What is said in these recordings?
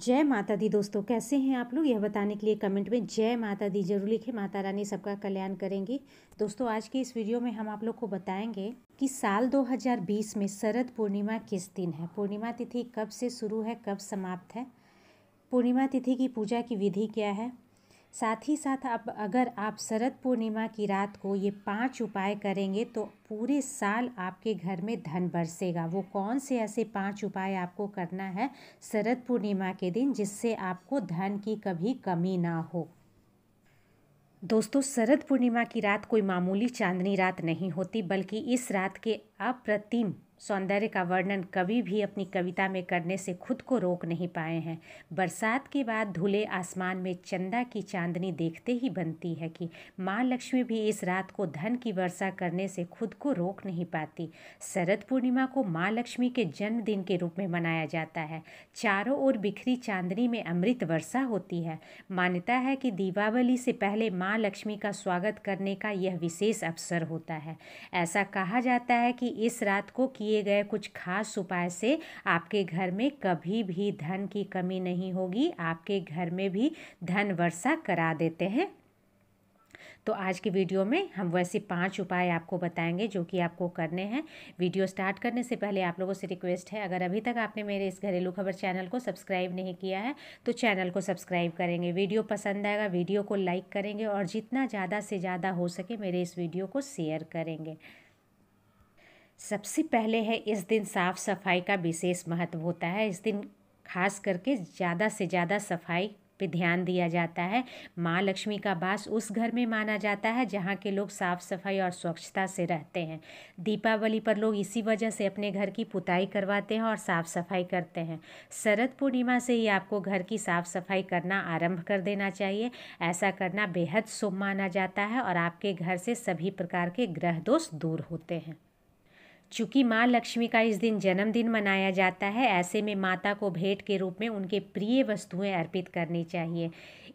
जय माता दी दोस्तों कैसे हैं आप लोग यह बताने के लिए कमेंट में जय माता दी जरूर लिखे माता रानी सबका कल्याण करेंगी दोस्तों आज की इस वीडियो में हम आप लोग को बताएंगे कि साल 2020 में शरद पूर्णिमा किस दिन है पूर्णिमा तिथि कब से शुरू है कब समाप्त है पूर्णिमा तिथि की पूजा की विधि क्या है साथ ही साथ अब अगर आप शरद पूर्णिमा की रात को ये पांच उपाय करेंगे तो पूरे साल आपके घर में धन बरसेगा वो कौन से ऐसे पांच उपाय आपको करना है शरद पूर्णिमा के दिन जिससे आपको धन की कभी कमी ना हो दोस्तों शरद पूर्णिमा की रात कोई मामूली चांदनी रात नहीं होती बल्कि इस रात के अप्रतिम सौंदर्य का वर्णन कभी भी अपनी कविता में करने से खुद को रोक नहीं पाए हैं बरसात के बाद धुले आसमान में चंदा की चांदनी देखते ही बनती है कि माँ लक्ष्मी भी इस रात को धन की वर्षा करने से खुद को रोक नहीं पाती शरद पूर्णिमा को माँ लक्ष्मी के जन्मदिन के रूप में मनाया जाता है चारों ओर बिखरी चांदनी में अमृत वर्षा होती है मान्यता है कि दीपावली से पहले माँ लक्ष्मी का स्वागत करने का यह विशेष अवसर होता है ऐसा कहा जाता है कि इस रात को किए किए गए कुछ खास उपाय से आपके घर में कभी भी धन की कमी नहीं होगी आपके घर में भी धन वर्षा करा देते हैं तो आज की वीडियो में हम वैसे पांच उपाय आपको बताएंगे जो कि आपको करने हैं वीडियो स्टार्ट करने से पहले आप लोगों से रिक्वेस्ट है अगर अभी तक आपने मेरे इस घरेलू खबर चैनल को सब्सक्राइब नहीं किया है तो चैनल को सब्सक्राइब करेंगे वीडियो पसंद आएगा वीडियो को लाइक करेंगे और जितना ज़्यादा से ज़्यादा हो सके मेरे इस वीडियो को शेयर करेंगे सबसे पहले है इस दिन साफ़ सफाई का विशेष महत्व होता है इस दिन खास करके ज़्यादा से ज़्यादा सफाई पे ध्यान दिया जाता है माँ लक्ष्मी का वास उस घर में माना जाता है जहाँ के लोग साफ़ सफाई और स्वच्छता से रहते हैं दीपावली पर लोग इसी वजह से अपने घर की पुताई करवाते हैं और साफ़ सफाई करते हैं शरद पूर्णिमा से ही आपको घर की साफ़ सफाई करना आरंभ कर देना चाहिए ऐसा करना बेहद शुभ माना जाता है और आपके घर से सभी प्रकार के ग्रह दोष दूर होते हैं चूँकि माँ लक्ष्मी का इस दिन जन्मदिन मनाया जाता है ऐसे में माता को भेंट के रूप में उनके प्रिय वस्तुएं अर्पित करनी चाहिए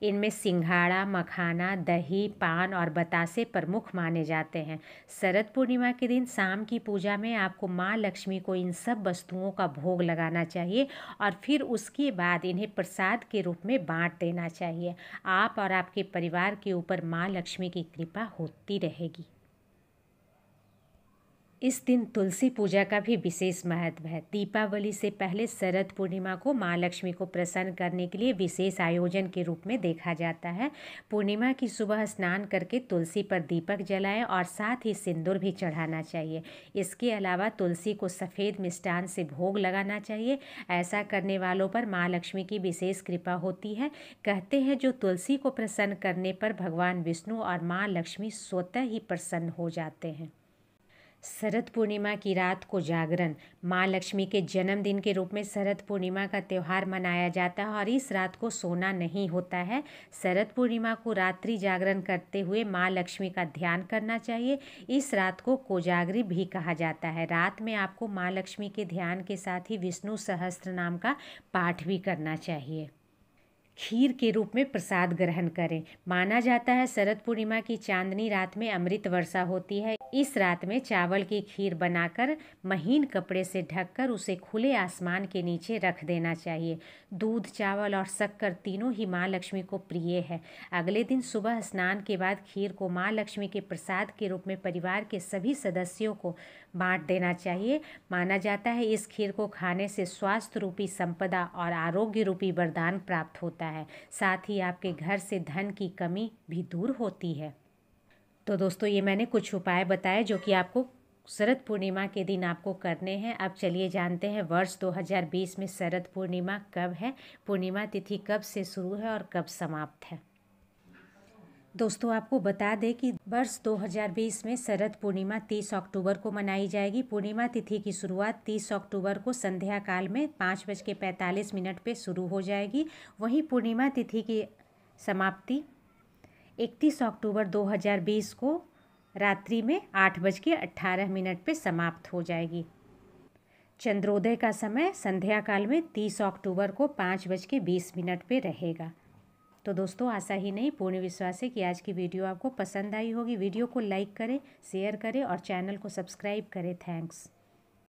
इनमें सिंघाड़ा मखाना दही पान और बतासे प्रमुख माने जाते हैं शरद पूर्णिमा के दिन शाम की पूजा में आपको माँ लक्ष्मी को इन सब वस्तुओं का भोग लगाना चाहिए और फिर उसके बाद इन्हें प्रसाद के रूप में बांट देना चाहिए आप और आपके परिवार के ऊपर माँ लक्ष्मी की कृपा होती रहेगी इस दिन तुलसी पूजा का भी विशेष महत्व है दीपावली से पहले शरद पूर्णिमा को माँ लक्ष्मी को प्रसन्न करने के लिए विशेष आयोजन के रूप में देखा जाता है पूर्णिमा की सुबह स्नान करके तुलसी पर दीपक जलाएं और साथ ही सिंदूर भी चढ़ाना चाहिए इसके अलावा तुलसी को सफ़ेद मिष्टान से भोग लगाना चाहिए ऐसा करने वालों पर माँ लक्ष्मी की विशेष कृपा होती है कहते हैं जो तुलसी को प्रसन्न करने पर भगवान विष्णु और माँ लक्ष्मी स्वतः ही प्रसन्न हो जाते हैं शरद पूर्णिमा की रात को जागरण माँ लक्ष्मी के जन्मदिन के रूप में शरद पूर्णिमा का त्यौहार मनाया जाता है और इस रात को सोना नहीं होता है शरद पूर्णिमा को रात्रि जागरण करते हुए माँ लक्ष्मी का ध्यान करना चाहिए इस रात को कोजागरी भी कहा जाता है रात में आपको माँ लक्ष्मी के ध्यान के साथ ही विष्णु सहस्त्र नाम का पाठ भी करना चाहिए खीर के रूप में प्रसाद ग्रहण करें माना जाता है शरद पूर्णिमा की चांदनी रात में अमृत वर्षा होती है इस रात में चावल की खीर बनाकर महीन कपड़े से ढककर उसे खुले आसमान के नीचे रख देना चाहिए दूध चावल और शक्कर तीनों ही माँ लक्ष्मी को प्रिय है अगले दिन सुबह स्नान के बाद खीर को माँ लक्ष्मी के प्रसाद के रूप में परिवार के सभी सदस्यों को बांट देना चाहिए माना जाता है इस खीर को खाने से स्वास्थ्य रूपी संपदा और आरोग्य रूपी वरदान प्राप्त होता है होता है साथ ही आपके घर से धन की कमी भी दूर होती है तो दोस्तों ये मैंने कुछ उपाय बताए जो कि आपको शरद पूर्णिमा के दिन आपको करने हैं अब चलिए जानते हैं वर्ष 2020 में शरद पूर्णिमा कब है पूर्णिमा तिथि कब से शुरू है और कब समाप्त है दोस्तों आपको बता दें कि वर्ष 2020 में शरद पूर्णिमा 30 अक्टूबर को मनाई जाएगी पूर्णिमा तिथि की शुरुआत 30 अक्टूबर को संध्या काल में पाँच बज के पैंतालीस मिनट पर शुरू हो जाएगी वहीं पूर्णिमा तिथि की समाप्ति 31 अक्टूबर 2020 को रात्रि में आठ बज के अट्ठारह मिनट पर समाप्त हो जाएगी चंद्रोदय का समय संध्या काल में 30 अक्टूबर को पाँच बज के बीस मिनट पर रहेगा तो दोस्तों आशा ही नहीं पूर्ण विश्वास है कि आज की वीडियो आपको पसंद आई होगी वीडियो को लाइक करें शेयर करें और चैनल को सब्सक्राइब करें थैंक्स